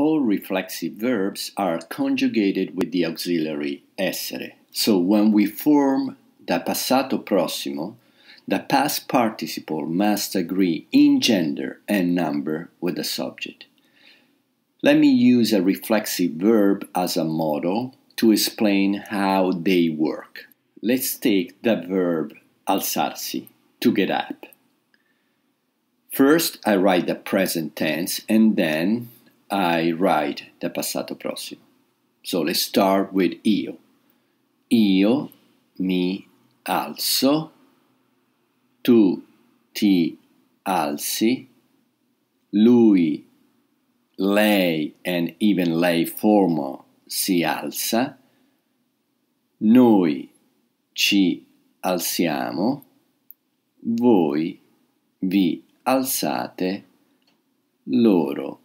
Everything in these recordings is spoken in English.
all reflexive verbs are conjugated with the auxiliary essere. So when we form da passato prossimo, the past participle must agree in gender and number with the subject. Let me use a reflexive verb as a model to explain how they work. Let's take the verb alzarsi, to get up. First, I write the present tense and then I write del passato prossimo. So let's start with io. Io mi alzo, tu ti alzi, lui, lei and even lei formal si alza, noi ci alziamo, voi vi alzate, loro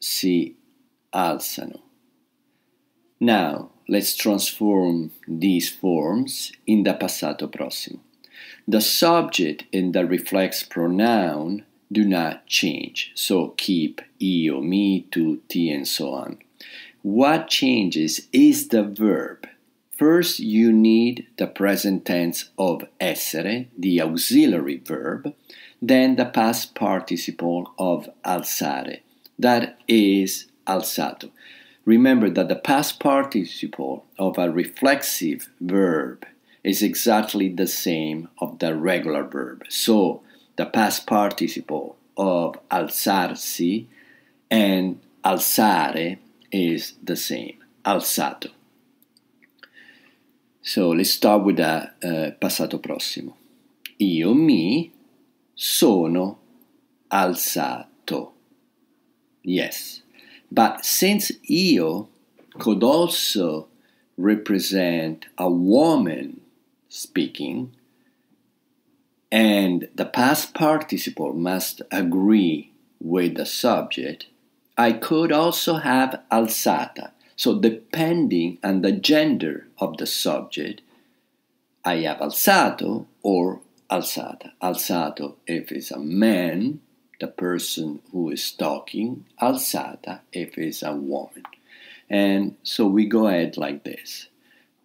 si alzano. Now, let's transform these forms in the passato prossimo. The subject and the reflex pronoun do not change, so keep io, me, tu, ti, and so on. What changes is the verb. First, you need the present tense of essere, the auxiliary verb, then the past participle of alzare, that is alzato. Remember that the past participle of a reflexive verb is exactly the same of the regular verb. So the past participle of alzarsi and alzare is the same, alzato. So let's start with the uh, passato prossimo. Io mi sono alzato yes. But since Io could also represent a woman speaking, and the past participle must agree with the subject, I could also have alzata. So, depending on the gender of the subject, I have alzato or alzata. Alzato if it's a man, the person who is talking, alzata if it's a woman. And so we go ahead like this.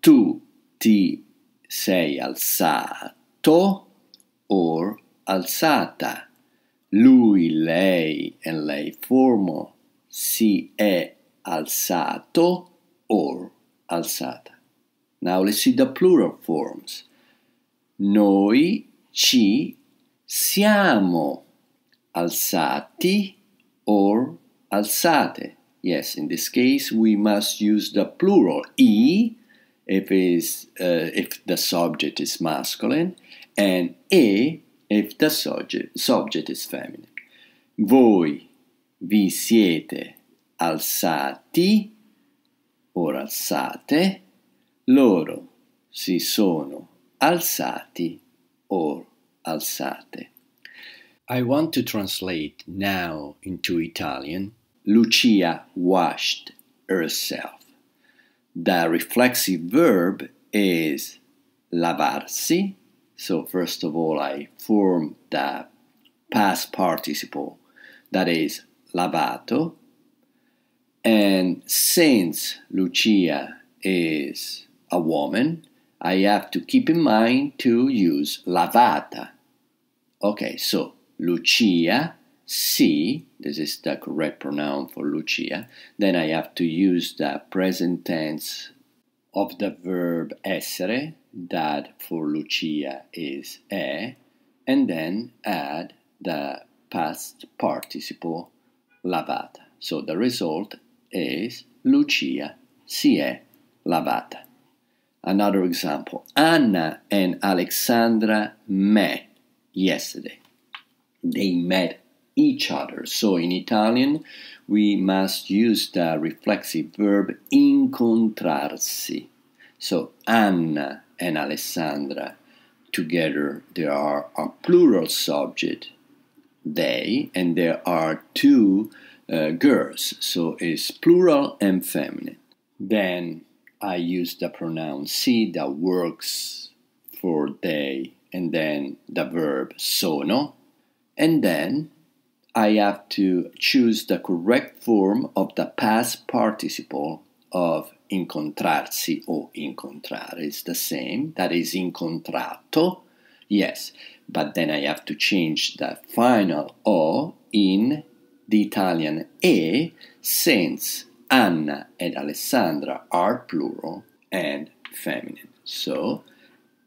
Tu ti sei alzato or alzata. Lui, lei, and lei formo. Si è alzato or alzata. Now let's see the plural forms. Noi ci siamo alzati or alzate. Yes, in this case we must use the plural i if, uh, if the subject is masculine and e if the subject, subject is feminine. Voi vi siete alzati or alzate, loro si sono alzati or alzate. I want to translate now into Italian Lucia washed herself. The reflexive verb is lavarsi. So, first of all, I form the past participle that is lavato. And since Lucia is a woman, I have to keep in mind to use lavata. Okay, so Lucia, si. this is the correct pronoun for Lucia, then I have to use the present tense of the verb essere, that for Lucia is è, and then add the past participle lavata. So the result is Lucia si è lavata. Another example, Anna and Alexandra met yesterday they met each other. So in Italian, we must use the reflexive verb incontrarsi. So Anna and Alessandra together, they are a plural subject, they, and there are two uh, girls. So it's plural and feminine. Then I use the pronoun si that works for they, and then the verb sono, and then I have to choose the correct form of the past participle of incontrarsi or incontrare. It's the same. That is incontrato. Yes, but then I have to change the final O in the Italian E since Anna and Alessandra are plural and feminine. So,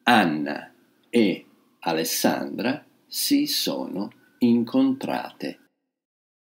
Anna e Alessandra si sono incontrate.